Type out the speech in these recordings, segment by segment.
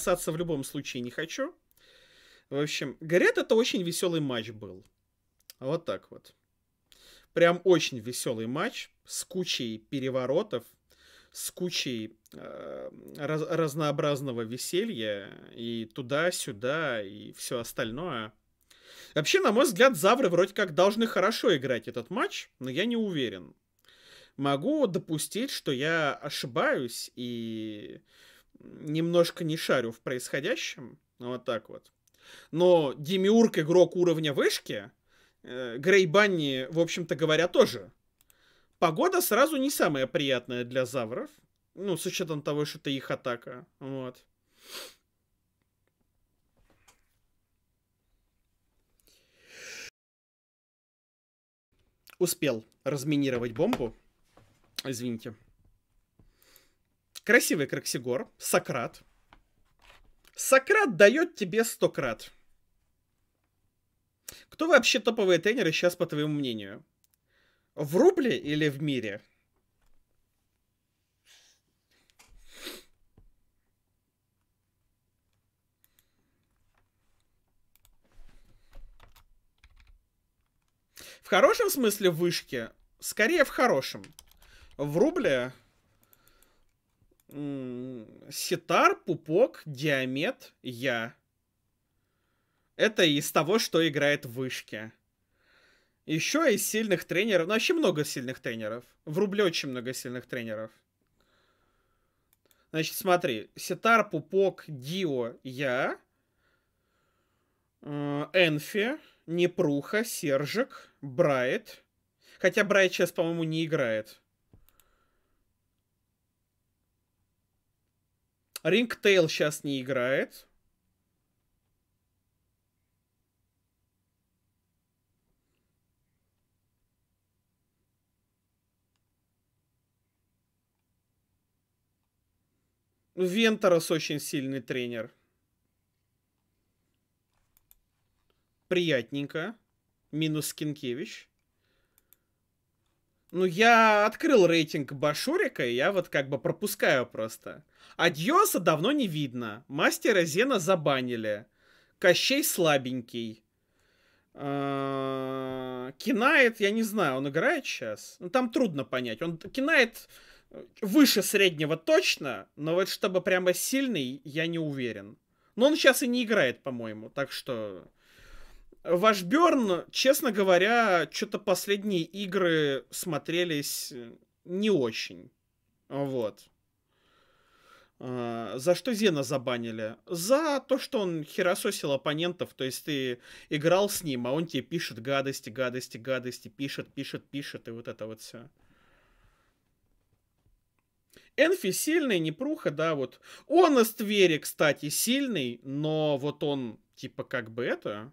касаться в любом случае не хочу. В общем, говорят, это очень веселый матч был. Вот так вот. Прям очень веселый матч с кучей переворотов, с кучей э, раз, разнообразного веселья и туда-сюда и все остальное. Вообще, на мой взгляд, Завры вроде как должны хорошо играть этот матч, но я не уверен. Могу допустить, что я ошибаюсь, и немножко не шарю в происходящем, ну, вот так вот. Но Демиург игрок уровня вышки, э, Грей Банни, в общем-то говоря, тоже. Погода сразу не самая приятная для завров. Ну, с учетом того, что это их атака. Вот. Успел разминировать бомбу. Извините. Красивый Краксигор, Сократ. Сократ дает тебе сто крат. Кто вообще топовые тренеры сейчас, по твоему мнению? В рубле или в мире? В хорошем смысле вышки? Скорее в хорошем. В рубле Ситар, Пупок, Диамет, Я. Это из того, что играет в вышке. Еще из сильных тренеров. Ну, вообще много сильных тренеров. В рубле очень много сильных тренеров. Значит, смотри. Ситар, Пупок, Дио, Я. Э, энфи, Непруха, Сержик, Брайт. Хотя Брайт сейчас, по-моему, не играет. Рингтейл сейчас не играет. Венторос очень сильный тренер. Приятненько. Минус Кинкевич. Ну, я открыл рейтинг Башурика, и я вот как бы пропускаю просто. Адьоса давно не видно. Мастера Зена забанили. Кощей слабенький. А, кинает, я не знаю, он играет сейчас? Ну, там трудно понять. Он кинает выше среднего точно, но вот чтобы прямо сильный, я не уверен. Но он сейчас и не играет, по-моему, так что... Ваш Берн, честно говоря, что-то последние игры смотрелись э, не очень. Вот. А, за что Зена забанили? За то, что он херососил оппонентов, то есть ты играл с ним, а он тебе пишет гадости, гадости, гадости, пишет, пишет, пишет, и вот это вот все. Энфи сильный, непруха, да, вот. Он из Твери, кстати, сильный, но вот он, типа, как бы это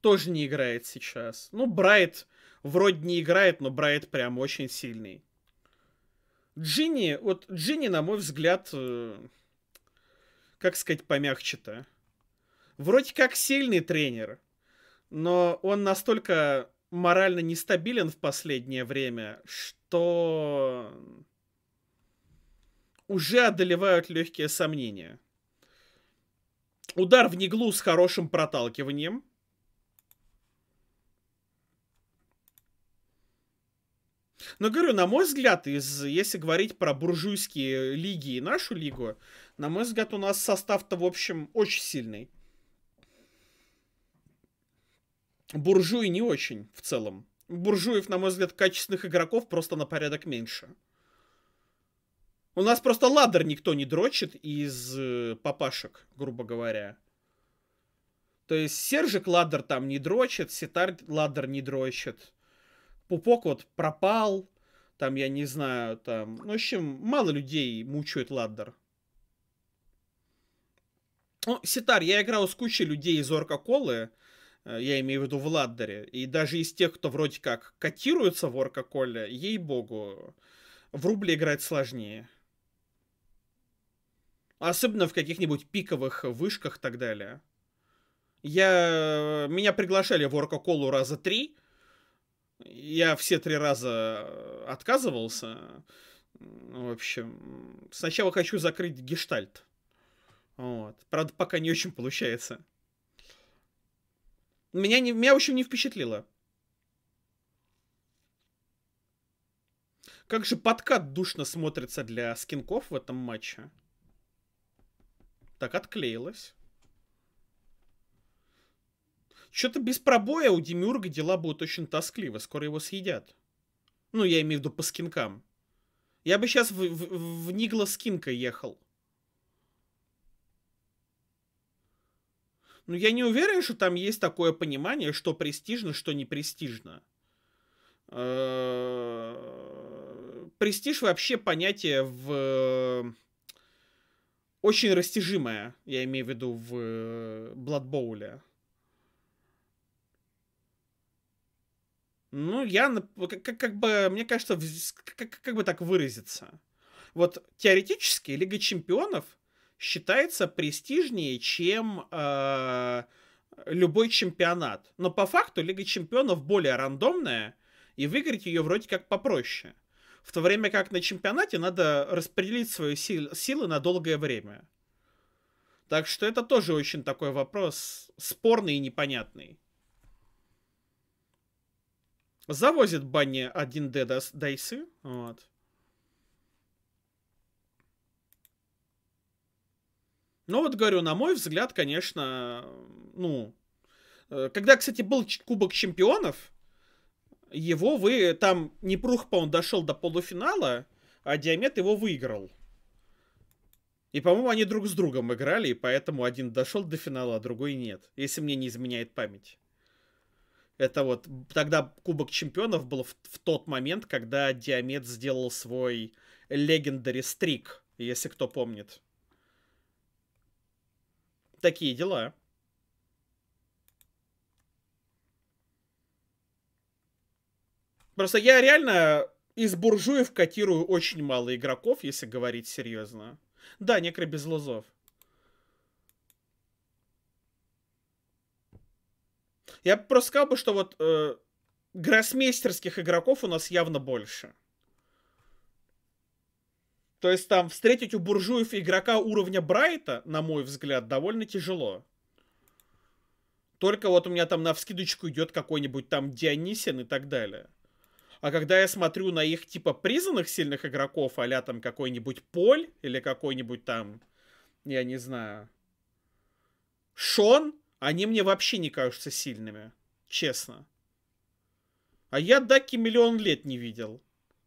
тоже не играет сейчас. Ну, Брайт вроде не играет, но Брайт прям очень сильный. Джинни, вот Джинни, на мой взгляд, э, как сказать помягче-то? Вроде как сильный тренер, но он настолько морально нестабилен в последнее время, что уже одолевают легкие сомнения. Удар в неглу с хорошим проталкиванием. Но ну, говорю, на мой взгляд, из, если говорить про буржуйские лиги и нашу лигу, на мой взгляд, у нас состав-то, в общем, очень сильный. Буржуи не очень в целом. Буржуев, на мой взгляд, качественных игроков просто на порядок меньше. У нас просто ладер никто не дрочит из э, папашек, грубо говоря. То есть Сержик ладер там не дрочит, Ситар ладер не дрочит пупок вот пропал, там, я не знаю, там... Ну, в общем, мало людей мучают ладдер. Ну, Ситар, я играл с кучей людей из Орка-Колы, э, я имею в виду в Ладдере, и даже из тех, кто вроде как котируется в Орка-Коле, ей-богу, в рубле играть сложнее. Особенно в каких-нибудь пиковых вышках и так далее. Я... Э, меня приглашали в Орка-Колу раза три, я все три раза отказывался. Ну, в общем, сначала хочу закрыть гештальт. Вот. Правда, пока не очень получается. Меня, не, меня в общем, не впечатлило. Как же подкат душно смотрится для скинков в этом матче. Так отклеилась. Что-то без пробоя у Демиурга дела будут очень тоскливы, скоро его съедят. Ну, я имею в виду по скинкам. Я бы сейчас в, в, в Нигла скинка ехал. Но я не уверен, что там есть такое понимание, что престижно, что не престижно. Престиж вообще понятие в... Очень растяжимое, я имею в виду, в Бладбоуле. Э, Ну, я как, как, бы, мне кажется, как, как бы так выразиться. Вот теоретически Лига Чемпионов считается престижнее, чем э, любой чемпионат. Но по факту Лига Чемпионов более рандомная, и выиграть ее вроде как попроще. В то время как на чемпионате надо распределить свои сил, силы на долгое время. Так что это тоже очень такой вопрос спорный и непонятный. Завозит Банни один d дайсы. Вот. Ну вот говорю, на мой взгляд, конечно, ну... Э, когда, кстати, был Кубок Чемпионов, его вы... Там Непрух, по он дошел до полуфинала, а Диамет его выиграл. И, по-моему, они друг с другом играли, и поэтому один дошел до финала, а другой нет. Если мне не изменяет память. Это вот тогда Кубок Чемпионов был в, в тот момент, когда Диамет сделал свой легендари стрик, если кто помнит. Такие дела. Просто я реально из буржуев котирую очень мало игроков, если говорить серьезно. Да, некро без лозов. Я просто сказал бы, что вот э, гроссмейстерских игроков у нас явно больше. То есть там встретить у буржуев игрока уровня Брайта, на мой взгляд, довольно тяжело. Только вот у меня там на вскидочку идет какой-нибудь там Дионисин и так далее. А когда я смотрю на их типа признанных сильных игроков, а там какой-нибудь Поль или какой-нибудь там, я не знаю, Шон, они мне вообще не кажутся сильными, честно. А я Даки миллион лет не видел.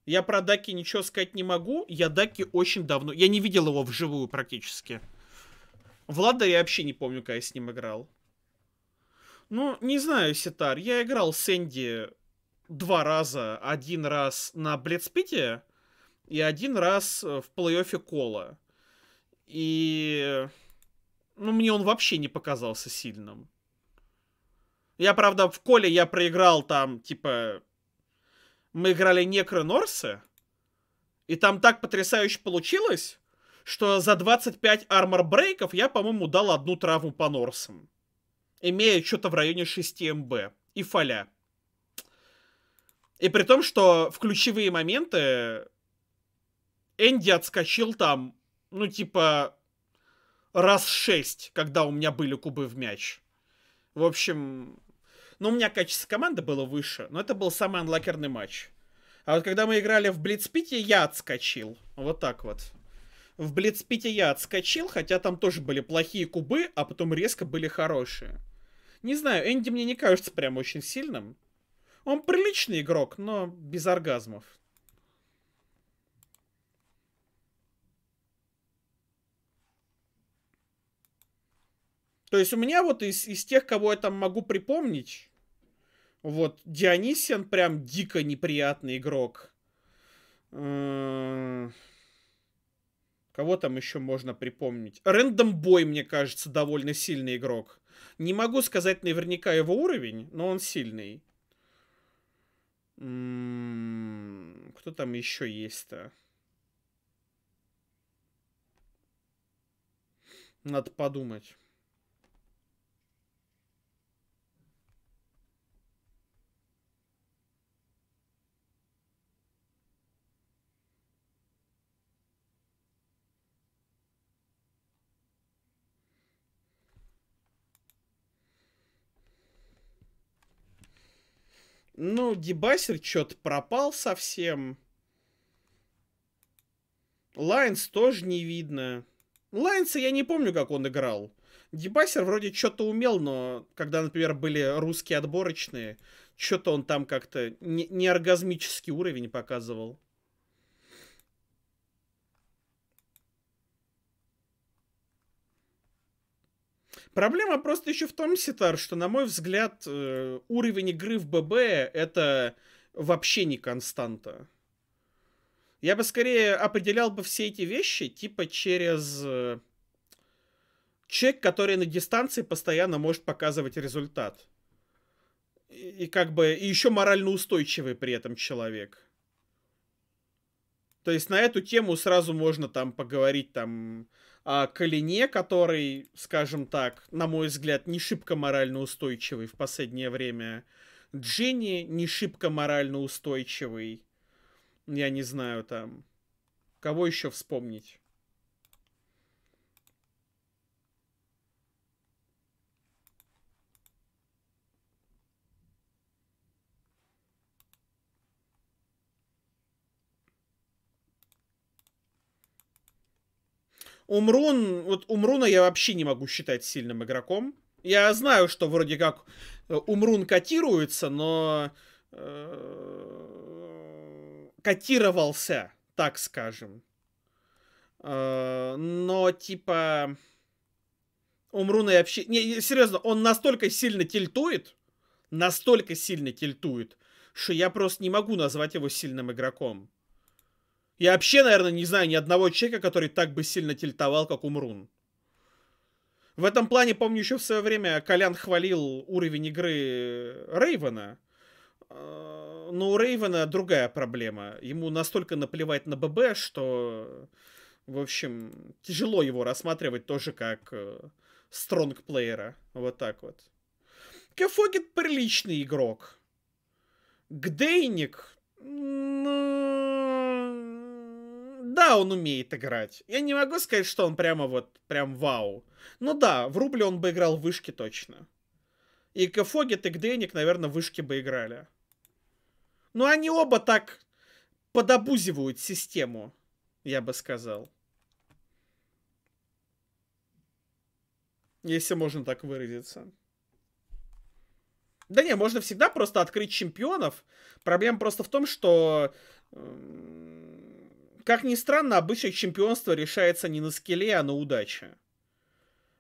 Я про Даки ничего сказать не могу. Я Даки очень давно... Я не видел его вживую практически. Влада я вообще не помню, когда я с ним играл. Ну, не знаю, Ситар. Я играл с Энди два раза. Один раз на Блицпите и один раз в плей-оффе Кола. И ну, мне он вообще не показался сильным. Я, правда, в Коле я проиграл там, типа... Мы играли Некро Норсы, и там так потрясающе получилось, что за 25 армор-брейков я, по-моему, дал одну травму по Норсам. Имея что-то в районе 6 МБ. И фоля. И при том, что в ключевые моменты Энди отскочил там, ну, типа, раз шесть, когда у меня были кубы в мяч. В общем, ну, у меня качество команды было выше, но это был самый анлакерный матч. А вот когда мы играли в Блицпите, я отскочил. Вот так вот. В Блицпите я отскочил, хотя там тоже были плохие кубы, а потом резко были хорошие. Не знаю, Энди мне не кажется прям очень сильным. Он приличный игрок, но без оргазмов. То есть у меня вот из, из тех, кого я там могу припомнить, вот Дионисиан прям дико неприятный игрок. Кого там еще можно припомнить? Рэндом Бой, мне кажется, довольно сильный игрок. Не могу сказать наверняка его уровень, но он сильный. Кто там еще есть-то? Надо подумать. Ну, дебасер что-то пропал совсем. Лайнс тоже не видно. Лайнса я не помню, как он играл. Дебасер вроде что-то умел, но когда, например, были русские отборочные, что-то он там как-то неоргазмический не уровень показывал. Проблема просто еще в том, Ситар, что, на мой взгляд, э, уровень игры в ББ это вообще не константа. Я бы скорее определял бы все эти вещи, типа через э, чек, который на дистанции постоянно может показывать результат. И, и как бы и еще морально устойчивый при этом человек. То есть на эту тему сразу можно там поговорить там а, Калине, который, скажем так, на мой взгляд, не шибко морально устойчивый в последнее время. Джинни не шибко морально устойчивый. Я не знаю там. Кого еще вспомнить? Умрун, вот Умруна я вообще не могу считать сильным игроком. Я знаю, что вроде как э, Умрун котируется, но э, котировался, так скажем. Э, но типа Умруна я вообще... Не, серьезно, он настолько сильно тильтует, настолько сильно тильтует, что я просто не могу назвать его сильным игроком. Я вообще, наверное, не знаю ни одного человека, который так бы сильно тильтовал, как Умрун. В этом плане, помню, еще в свое время Колян хвалил уровень игры Рейвена. А, но у Рейвена другая проблема. Ему настолько наплевать на ББ, что, в общем, тяжело его рассматривать тоже как э, стронг-плеера. Вот так вот. Кефогет приличный игрок. Гдейник, ну, да, он умеет играть. Я не могу сказать, что он прямо вот, прям вау. Ну да, в рубле он бы играл в вышки точно. И Кафогет и Гдейник, наверное, в вышки бы играли. Но ну, они оба так подобузивают систему, я бы сказал. Если можно так выразиться. Да не, можно всегда просто открыть чемпионов. Проблема просто в том, что эм, как ни странно, обычно чемпионство решается не на скилле, а на удаче.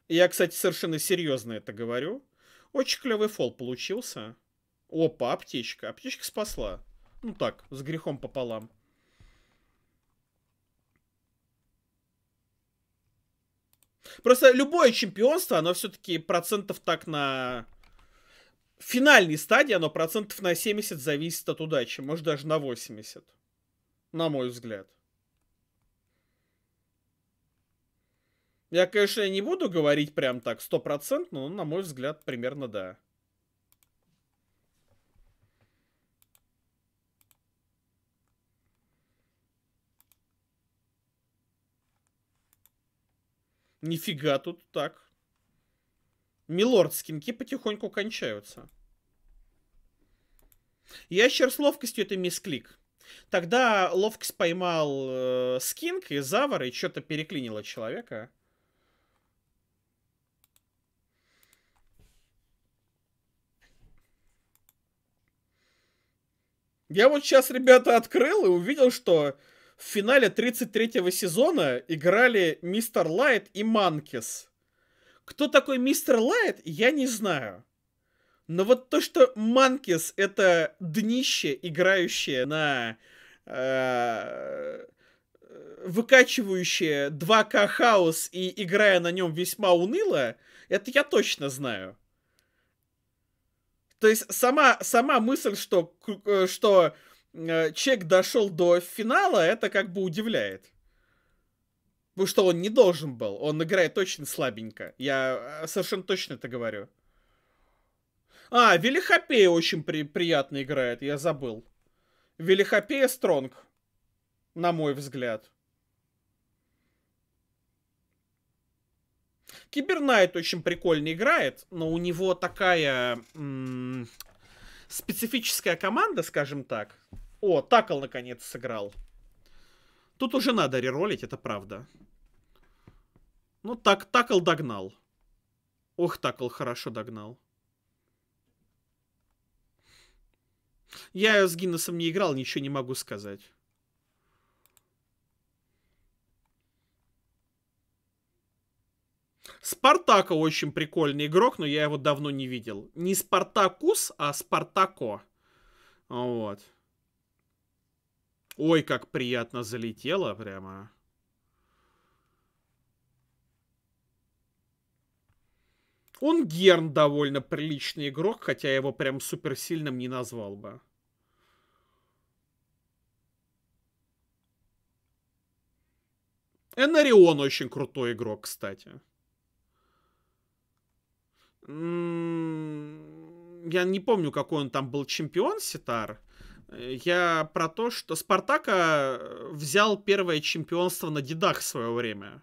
Я, кстати, совершенно серьезно это говорю. Очень клевый фол получился. Опа, аптечка. Аптечка спасла. Ну так, с грехом пополам. Просто любое чемпионство, оно все-таки процентов так на... финальной стадии оно процентов на 70 зависит от удачи. Может, даже на 80. На мой взгляд. Я, конечно, не буду говорить прям так стопроцентно, но, на мой взгляд, примерно да. Нифига тут так. Милорд, скинки потихоньку кончаются. Ящер с ловкостью это мисклик. Тогда ловкость поймал э, скинк и завар, и что-то переклинило человека. Я вот сейчас, ребята, открыл и увидел, что в финале 33-го сезона играли Мистер Лайт и Манкис. Кто такой Мистер Лайт, я не знаю. Но вот то, что Манкис это днище, играющее на... Э, э выкачивающее 2К хаос и играя на нем весьма уныло, это я точно знаю. То есть сама, сама мысль, что, э, что э, Чек дошел до финала, это как бы удивляет. Потому что он не должен был. Он играет очень слабенько. Я э, совершенно точно это говорю. А, Велихопея очень при приятно играет, я забыл. Велихопея Стронг, на мой взгляд. Кибернайт очень прикольно играет, но у него такая специфическая команда, скажем так. О, Такл наконец сыграл. Тут уже надо реролить, это правда. Ну, так, Такл догнал. Ох, Такл хорошо догнал. Я с Гиннесом не играл, ничего не могу сказать. Спартако очень прикольный игрок, но я его давно не видел. Не Спартакус, а Спартако. Вот. Ой, как приятно залетело прямо. Он Герн довольно приличный игрок, хотя я его прям суперсильным не назвал бы. Энарион очень крутой игрок, кстати. Я не помню, какой он там был чемпион Ситар. Я про то, что Спартака э, взял первое чемпионство на дедах в свое время.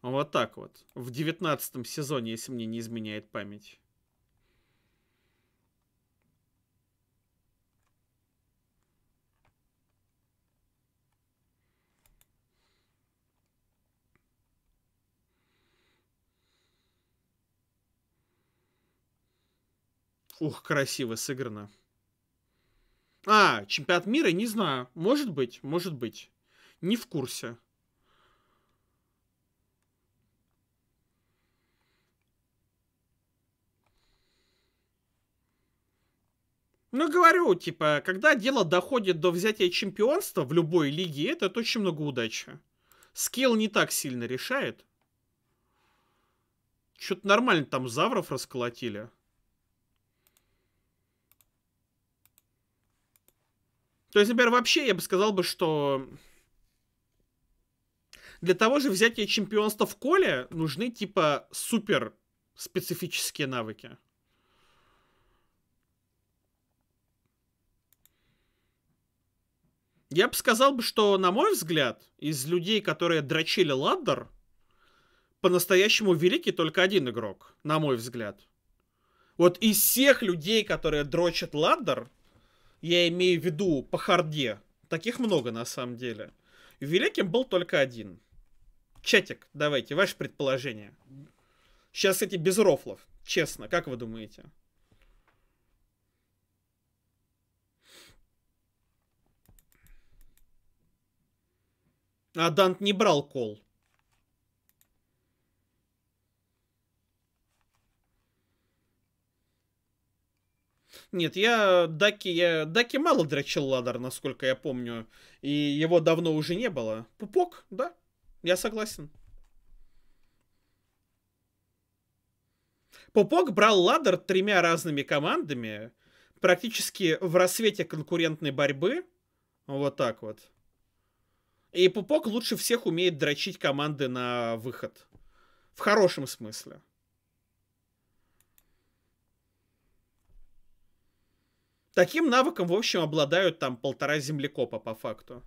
Вот так вот. В девятнадцатом сезоне, если мне не изменяет память. Ух, красиво сыграно. А, чемпионат мира, не знаю. Может быть, может быть. Не в курсе. Ну, говорю, типа, когда дело доходит до взятия чемпионства в любой лиге, это очень много удачи. Скилл не так сильно решает. Что-то нормально там завров расколотили. То есть, например, вообще я бы сказал бы, что для того же взятия чемпионства в коле нужны типа супер специфические навыки. Я бы сказал, бы, что, на мой взгляд, из людей, которые дрочили Ладдер, по-настоящему великий только один игрок, на мой взгляд. Вот из всех людей, которые дрочат Ладдер, я имею в виду по харде. Таких много на самом деле. Великим был только один. Чатик, давайте, ваше предположение. Сейчас, эти без рофлов. Честно, как вы думаете? А Дант не брал кол. Нет, я Даки, я Даки мало дрочил Ладар, насколько я помню. И его давно уже не было. Пупок, да, я согласен. Пупок брал Ладар тремя разными командами, практически в рассвете конкурентной борьбы. Вот так вот. И Пупок лучше всех умеет дрочить команды на выход. В хорошем смысле. Таким навыком, в общем, обладают там полтора землекопа по факту.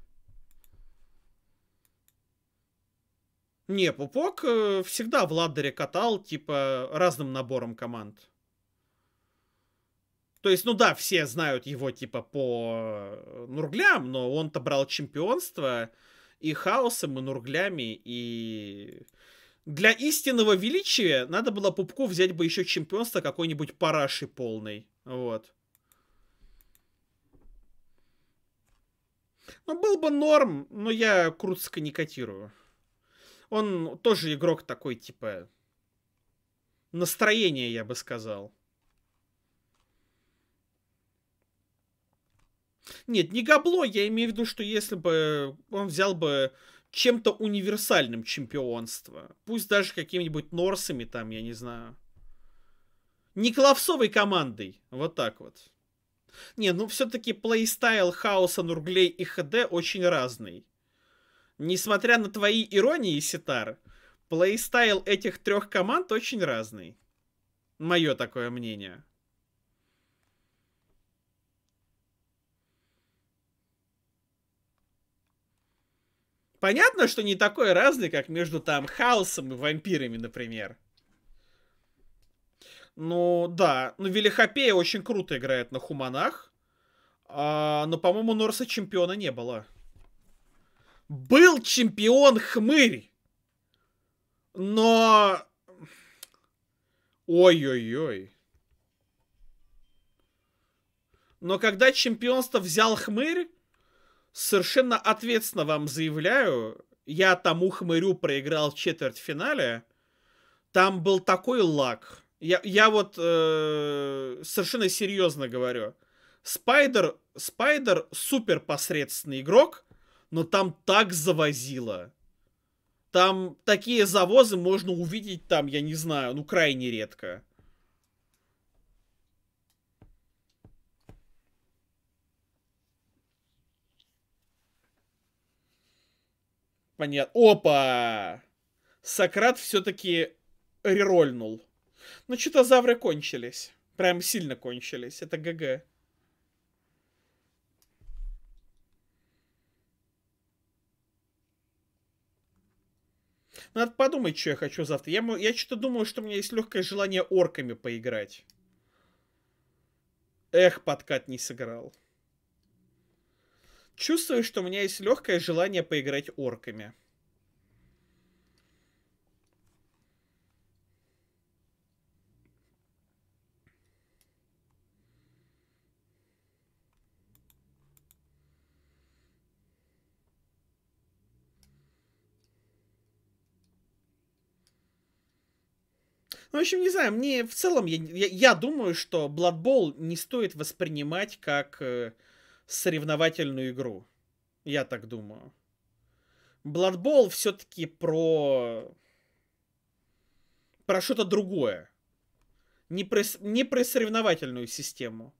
Не, Пупок э, всегда в ладдере катал, типа, разным набором команд. То есть, ну да, все знают его, типа, по э, Нурглям, но он-то брал чемпионство и хаосом, и Нурглями, и... Для истинного величия надо было Пупку взять бы еще чемпионство какой-нибудь параши полный. Вот. Ну, был бы норм, но я Круцка не котирую. Он тоже игрок такой, типа... Настроение, я бы сказал. Нет, не габло, я имею в виду, что если бы он взял бы чем-то универсальным чемпионство, пусть даже какими-нибудь норсами там, я не знаю, не клавсовой командой, вот так вот. Не, ну все-таки плейстайл хаоса Нурглей и ХД очень разный. Несмотря на твои иронии, Ситар, плейстайл этих трех команд очень разный. Мое такое мнение. Понятно, что не такой разный, как между там хаосом и вампирами, например. Ну, да. Ну, Велихопея очень круто играет на Хуманах. А, но, по-моему, Норса чемпиона не было. Был чемпион Хмырь! Но... Ой-ой-ой. Но когда чемпионство взял Хмырь, совершенно ответственно вам заявляю, я тому Хмырю проиграл в четвертьфинале, там был такой лак. Я, я вот э, совершенно серьезно говорю. Спайдер, Спайдер супер посредственный игрок, но там так завозило. Там такие завозы можно увидеть там, я не знаю, ну крайне редко. Понятно. Опа! Сократ все-таки рерольнул. Ну что-то завры кончились. Прям сильно кончились. Это ГГ. Ну, надо подумать, что я хочу завтра. Я, я что-то думаю, что у меня есть легкое желание орками поиграть. Эх, подкат не сыграл. Чувствую, что у меня есть легкое желание поиграть орками. Ну, в общем, не знаю, мне в целом, я, я, я думаю, что Blood Bowl не стоит воспринимать как э, соревновательную игру. Я так думаю. Blood Bowl все-таки про... Про что-то другое. Не про, не про соревновательную систему.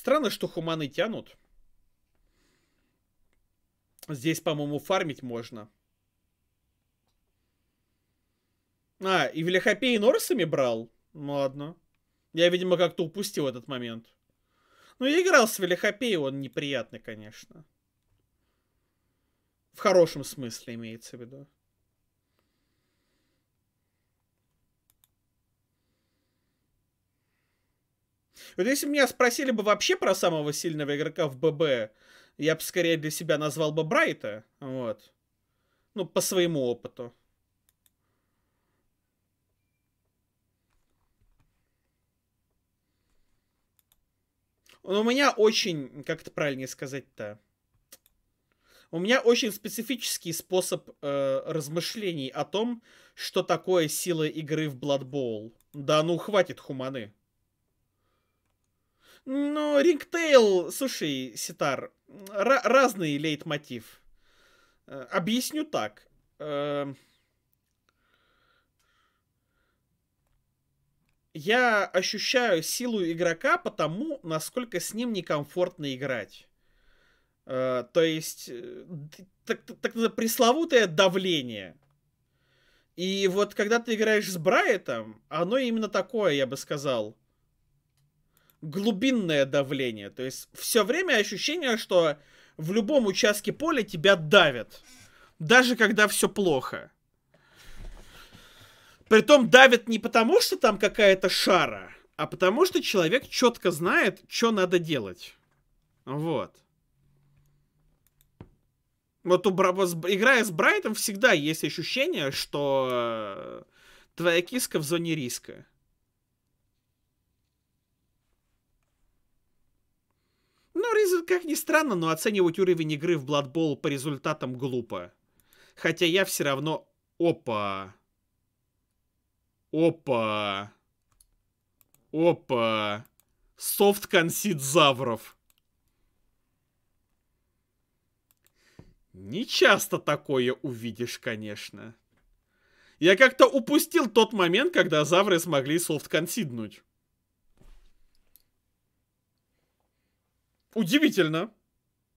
Странно, что хуманы тянут. Здесь, по-моему, фармить можно. А, и велихопей Норсами брал? Ну ладно. Я, видимо, как-то упустил этот момент. Ну, я играл с велихопей, он неприятный, конечно. В хорошем смысле имеется в виду. Вот если меня спросили бы вообще про самого сильного игрока в ББ, я бы скорее для себя назвал бы Брайта. Вот. Ну, по своему опыту. Но у меня очень, как это правильнее сказать-то, у меня очень специфический способ э, размышлений о том, что такое сила игры в Blood Bowl. Да ну хватит хуманы. Ну, Рингтейл, слушай, Ситар, разный лейтмотив. Э, объясню так. Эм, я ощущаю силу игрока потому, насколько с ним некомфортно играть. Э, то есть, э, так, так, так пресловутое давление. И вот когда ты играешь с Брайтом, оно именно такое, я бы сказал глубинное давление. То есть все время ощущение, что в любом участке поля тебя давят. Даже когда все плохо. Притом давят не потому, что там какая-то шара, а потому что человек четко знает, что надо делать. Вот. Вот у Бра... играя с Брайтом всегда есть ощущение, что э, твоя киска в зоне риска. Как ни странно, но оценивать уровень игры в Blood Bowl по результатам глупо. Хотя я все равно... Опа. Опа. Опа. Софт консидзавров. Не часто такое увидишь, конечно. Я как-то упустил тот момент, когда завры смогли софт консиднуть. удивительно,